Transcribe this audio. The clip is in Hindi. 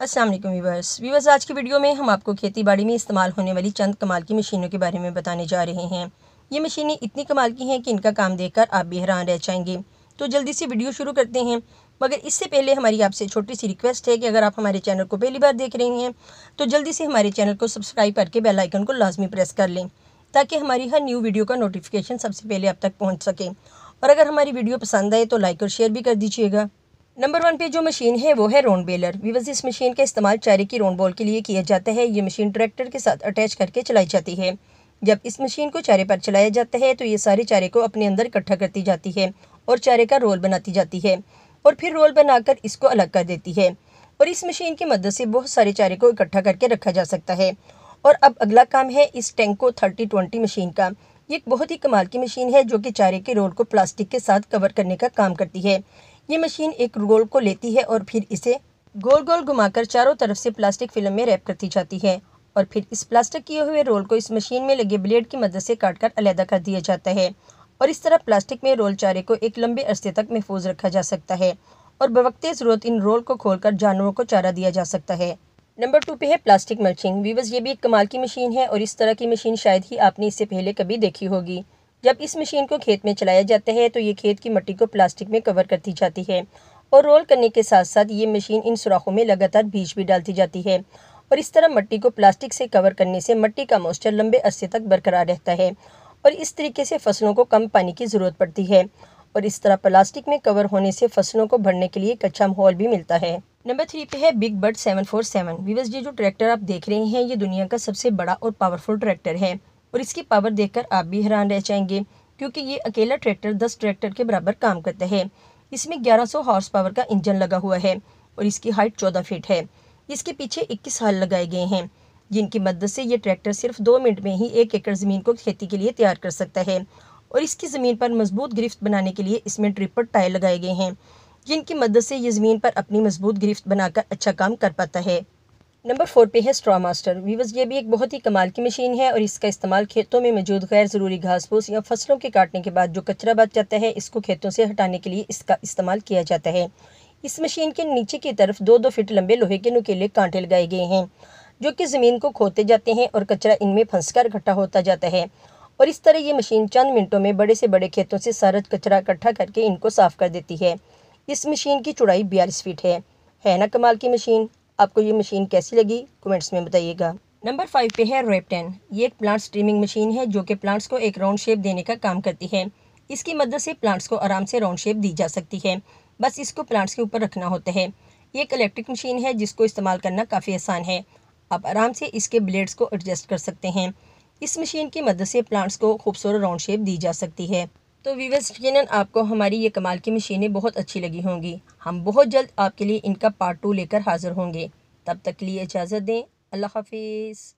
असलम वीवर्स वीवर्स आज की वीडियो में हम आपको खेती बाड़ी में इस्तेमाल होने वाली चंद कमाल की मशीनों के बारे में बताने जा रहे हैं ये मशीनें इतनी कमाल की हैं कि इनका काम देखकर आप भी हैरान रह जाएंगे तो जल्दी से वीडियो शुरू करते हैं मगर इससे पहले हमारी आपसे छोटी सी रिक्वेस्ट है कि अगर आप हमारे चैनल को पहली बार देख रहे हैं तो जल्दी से हमारे चैनल को सब्सक्राइब करके बेलाइकन को लाजमी प्रेस कर लें ताकि हमारी हर न्यू वीडियो का नोटिफिकेशन सबसे पहले आप तक पहुँच सके और अगर हमारी वीडियो पसंद आए तो लाइक और शेयर भी कर दीजिएगा नंबर वन पे जो मशीन है वो है रोन बेलर विवज इस मशीन का इस्तेमाल चारे की रोन बॉल के लिए किया जाता है ये मशीन ट्रैक्टर के साथ अटैच करके चलाई जाती है जब इस मशीन को चारे पर चलाया जाता है तो ये सारे चारे को अपने अंदर इकट्ठा करती जाती है और चारे का रोल बनाती जाती है और फिर रोल बनाकर इसको अलग कर देती है और इस मशीन की मदद से बहुत सारे चारे को इकट्ठा करके रखा जा सकता है और अब अगला काम है इस टैंक को थर्टी ट्वेंटी मशीन का ये एक बहुत ही कमाल की मशीन है जो कि चारे के रोल को प्लास्टिक के साथ कवर करने का काम करती है ये मशीन एक रोल को लेती है और फिर इसे गोल गोल घुमाकर चारों तरफ से प्लास्टिक फिल्म में रैप करती जाती है और फिर इस प्लास्टिक किए हुए रोल को इस मशीन में लगे ब्लेड की मदद से काटकर अलहदा कर दिया जाता है और इस तरह प्लास्टिक में रोल चारे को एक लंबे अरसे तक महफूज रखा जा सकता है और बवकते ज़रूरत इन रोल को खोलकर जानवरों को चारा दिया जा सकता है नंबर टू पे है प्लास्टिक मल्चिंग वीवस ये भी एक कमाल की मशीन है और इस तरह की मशीन शायद ही आपने इससे पहले कभी देखी होगी जब इस मशीन को खेत में चलाया जाता है तो ये खेत की मट्टी को प्लास्टिक में कवर करती जाती है और रोल करने के साथ साथ ये मशीन इन सुराखों में लगातार बीज भी डालती जाती है और इस तरह मट्टी को प्लास्टिक से कवर करने से मट्टी का मॉइस्चर लंबे अरसे तक बरकरार रहता है और इस तरीके से फसलों को कम पानी की ज़रूरत पड़ती है और इस तरह प्लास्टिक में कवर होने से फसलों को भरने के लिए कच्चा माहौल भी मिलता है नंबर थ्री पे है big bird seven four seven विवस जी जो ट्रैक्टर आप देख रहे हैं ये दुनिया का सबसे बड़ा और पावरफुल ट्रैक्टर है और इसकी पावर देखकर आप भी हैरान रह जाएंगे क्योंकि ये अकेला ट्रैक्टर दस ट्रैक्टर के बराबर काम करता है इसमें 1100 हॉर्स पावर का इंजन लगा हुआ है और इसकी हाइट 14 फीट है इसके पीछे 21 हल लगाए गए हैं जिनकी मदद से ये ट्रैक्टर सिर्फ दो मिनट में ही एक एकड़ ज़मीन को खेती के लिए तैयार कर सकता है और इसकी ज़मीन पर मजबूत गिरफ्त बनाने के लिए इसमें ट्रिपर टायर लगाए गए हैं जिनकी मदद से ये ज़मीन पर अपनी मजबूत गिरफ्त बनाकर अच्छा काम कर पाता है नंबर फोर पे है स्ट्रॉ मास्टर वीवस ये भी एक बहुत ही कमाल की मशीन है और इसका इस्तेमाल खेतों में मौजूद गैर ज़रूरी घास फूस या फसलों के काटने के बाद जो कचरा बच जाता है इसको खेतों से हटाने के लिए इसका इस्तेमाल किया जाता है इस मशीन के नीचे की तरफ दो दो फिट लंबे लोहे के नुकेले कांटे लगाए गए हैं जो कि ज़मीन को खोते जाते हैं और कचरा इनमें कर इकट्ठा होता जाता है और इस तरह ये मशीन चंद मिनटों में बड़े से बड़े खेतों से सारा कचरा इकट्ठा करके इनको साफ़ कर देती है इस मशीन की चौड़ाई बयालीस फीट है है ना कमाल की मशीन आपको ये मशीन कैसी लगी कमेंट्स में बताइएगा नंबर फाइव पे है रेपटेन ये एक प्लांट स्ट्रीमिंग मशीन है जो कि प्लांट्स को एक राउंड शेप देने का काम करती है इसकी मदद से प्लांट्स को आराम से राउंड शेप दी जा सकती है बस इसको प्लांट्स के ऊपर रखना होता है ये एक इलेक्ट्रिक मशीन है जिसको इस्तेमाल करना काफ़ी आसान है आप आराम से इसके ब्लेड्स को एडजस्ट कर सकते हैं इस मशीन की मदद से प्लांट्स को खूबसूरत राउंड शेप दी जा सकती है तो वीवर्स यकीन आपको हमारी ये कमाल की मशीनें बहुत अच्छी लगी होंगी हम बहुत जल्द आपके लिए इनका पार्ट टू लेकर हाज़िर होंगे तब तक के लिए इजाज़त दें अल्लाह हाफिज़